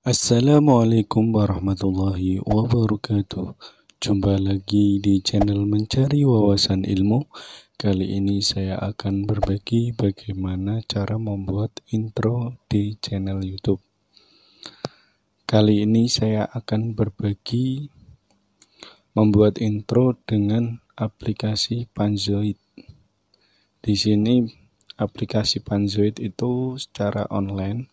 Assalamualaikum warahmatullahi wabarakatuh Jumpa lagi di channel mencari wawasan ilmu Kali ini saya akan berbagi bagaimana cara membuat intro di channel youtube Kali ini saya akan berbagi Membuat intro dengan aplikasi Panzoid Di sini aplikasi Panzoid itu secara online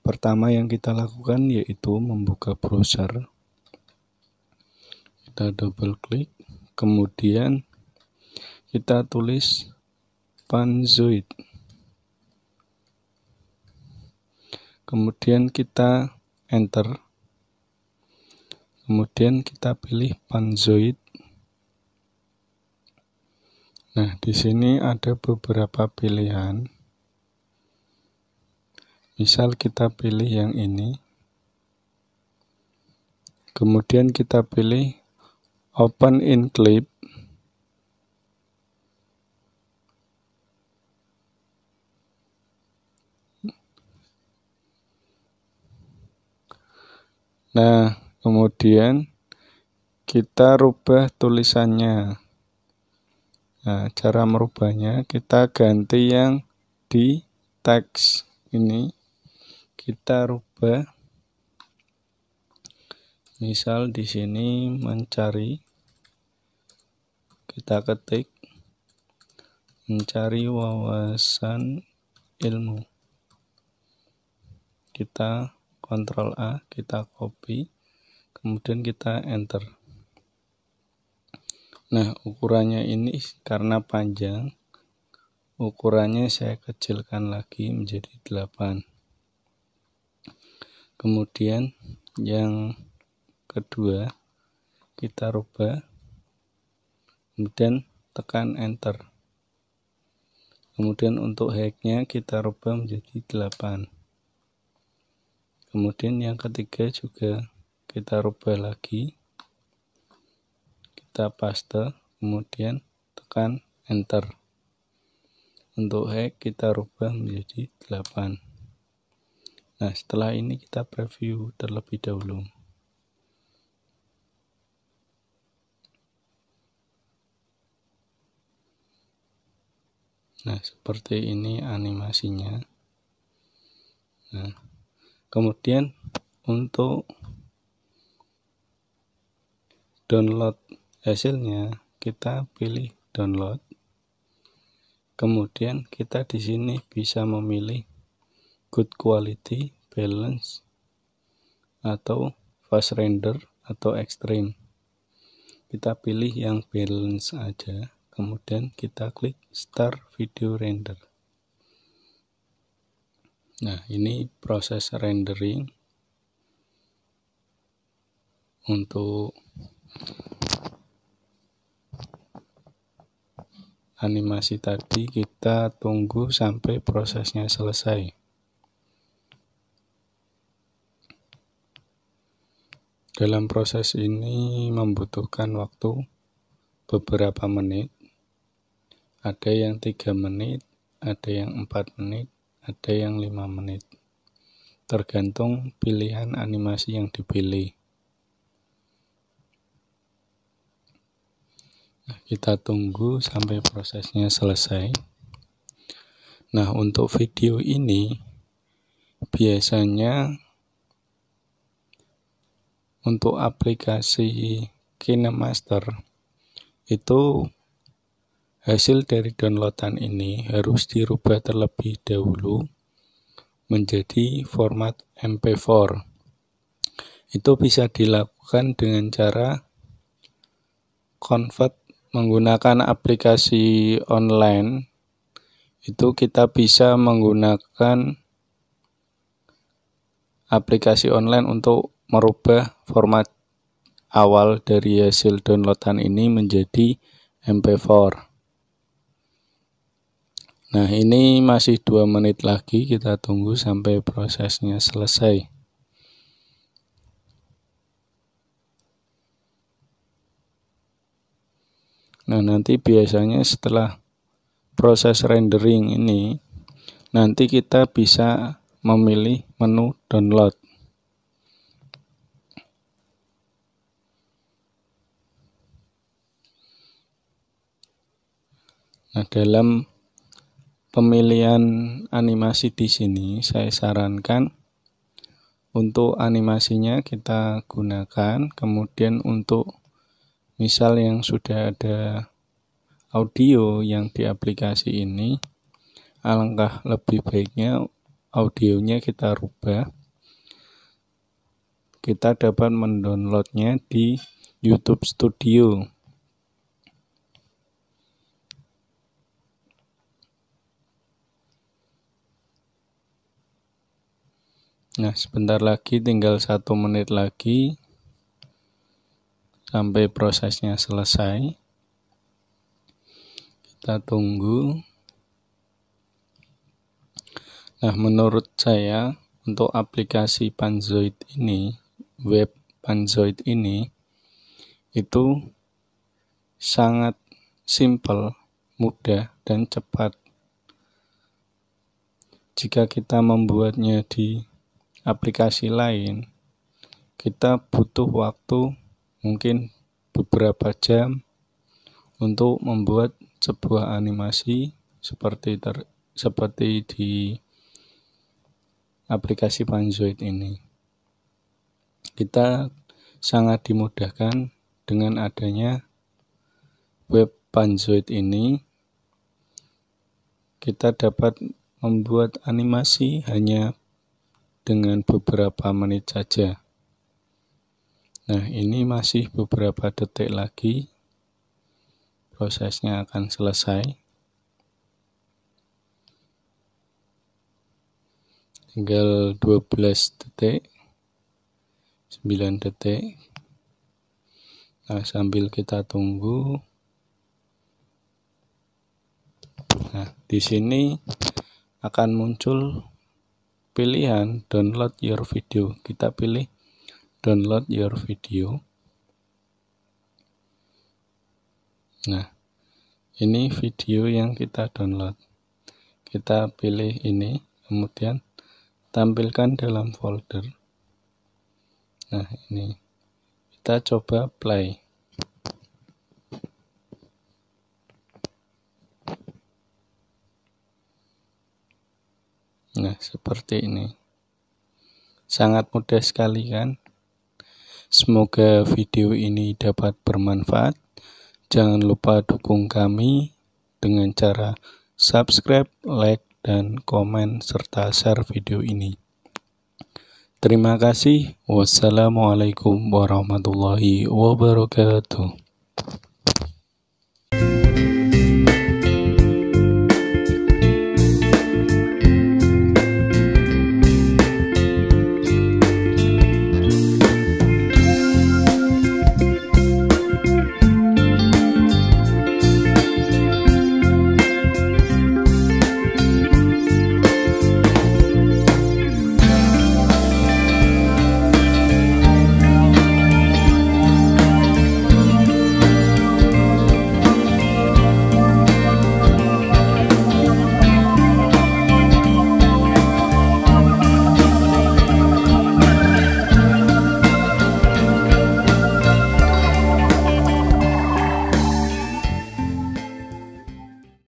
Pertama yang kita lakukan yaitu membuka browser. Kita double klik, kemudian kita tulis panzoid. Kemudian kita enter. Kemudian kita pilih panzoid Nah, di sini ada beberapa pilihan. Misal kita pilih yang ini, kemudian kita pilih open in clip, Nah, kemudian kita rubah tulisannya. Nah, cara merubahnya kita ganti yang di teks ini kita rubah misal di sini mencari kita ketik mencari wawasan ilmu kita kontrol A kita copy kemudian kita enter nah ukurannya ini karena panjang ukurannya saya kecilkan lagi menjadi 8 kemudian yang kedua kita rubah kemudian tekan enter kemudian untuk hacknya kita rubah menjadi 8 kemudian yang ketiga juga kita rubah lagi kita paste kemudian tekan enter untuk hack kita rubah menjadi 8 Nah, setelah ini kita preview terlebih dahulu. Nah, seperti ini animasinya. Nah, kemudian untuk download hasilnya, kita pilih download. Kemudian kita di sini bisa memilih good quality, balance, atau fast render atau extreme. Kita pilih yang balance aja, kemudian kita klik start video render. Nah, ini proses rendering untuk animasi tadi kita tunggu sampai prosesnya selesai. Dalam proses ini membutuhkan waktu beberapa menit. Ada yang tiga menit, ada yang empat menit, ada yang lima menit. Tergantung pilihan animasi yang dipilih. Nah, kita tunggu sampai prosesnya selesai. Nah, untuk video ini biasanya untuk aplikasi KineMaster itu hasil dari downloadan ini harus dirubah terlebih dahulu menjadi format MP4. Itu bisa dilakukan dengan cara convert menggunakan aplikasi online. Itu kita bisa menggunakan aplikasi online untuk merubah format awal dari hasil downloadan ini menjadi MP4. Nah, ini masih 2 menit lagi kita tunggu sampai prosesnya selesai. Nah, nanti biasanya setelah proses rendering ini, nanti kita bisa memilih menu download. Nah, dalam pemilihan animasi di sini saya sarankan untuk animasinya kita gunakan, kemudian untuk misal yang sudah ada audio yang di aplikasi ini alangkah lebih baiknya audionya kita rubah kita dapat mendownloadnya di YouTube Studio Nah, sebentar lagi tinggal satu menit lagi sampai prosesnya selesai. Kita tunggu. Nah, menurut saya untuk aplikasi Panzoid ini, web Panzoid ini itu sangat simple, mudah dan cepat. Jika kita membuatnya di aplikasi lain, kita butuh waktu mungkin beberapa jam untuk membuat sebuah animasi seperti ter, seperti di aplikasi Panzoid ini. Kita sangat dimudahkan dengan adanya web Panzoid ini kita dapat membuat animasi hanya dengan beberapa menit saja. Nah, ini masih beberapa detik lagi. Prosesnya akan selesai. Tinggal 12 detik. 9 detik. Nah, sambil kita tunggu. Nah, di sini akan muncul pilihan download your video kita pilih download your video nah ini video yang kita download kita pilih ini kemudian tampilkan dalam folder nah ini kita coba play Nah, seperti ini. Sangat mudah sekali kan? Semoga video ini dapat bermanfaat. Jangan lupa dukung kami dengan cara subscribe, like, dan komen serta share video ini. Terima kasih. Wassalamualaikum warahmatullahi wabarakatuh.